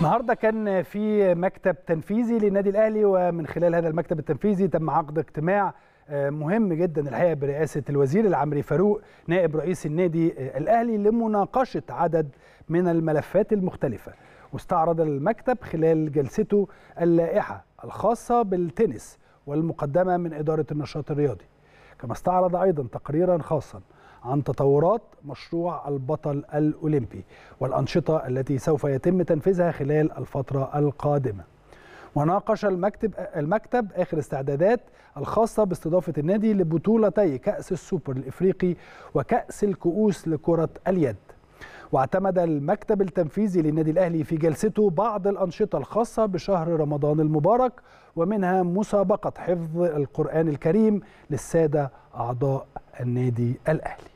النهارده كان في مكتب تنفيذي للنادي الاهلي ومن خلال هذا المكتب التنفيذي تم عقد اجتماع آه، مهم جدا الحقيقه برئاسه الوزير العمري فاروق نائب رئيس النادي الاهلي لمناقشه عدد من الملفات المختلفه واستعرض المكتب خلال جلسته اللائحه الخاصه بالتنس والمقدمه من اداره النشاط الرياضي كما استعرض ايضا تقريرا خاصا عن تطورات مشروع البطل الأولمبي والأنشطة التي سوف يتم تنفيذها خلال الفترة القادمة وناقش المكتب, المكتب آخر استعدادات الخاصة باستضافة النادي لبطولتي كأس السوبر الإفريقي وكأس الكؤوس لكرة اليد واعتمد المكتب التنفيذي للنادي الأهلي في جلسته بعض الأنشطة الخاصة بشهر رمضان المبارك ومنها مسابقة حفظ القرآن الكريم للسادة أعضاء النادي الأهلي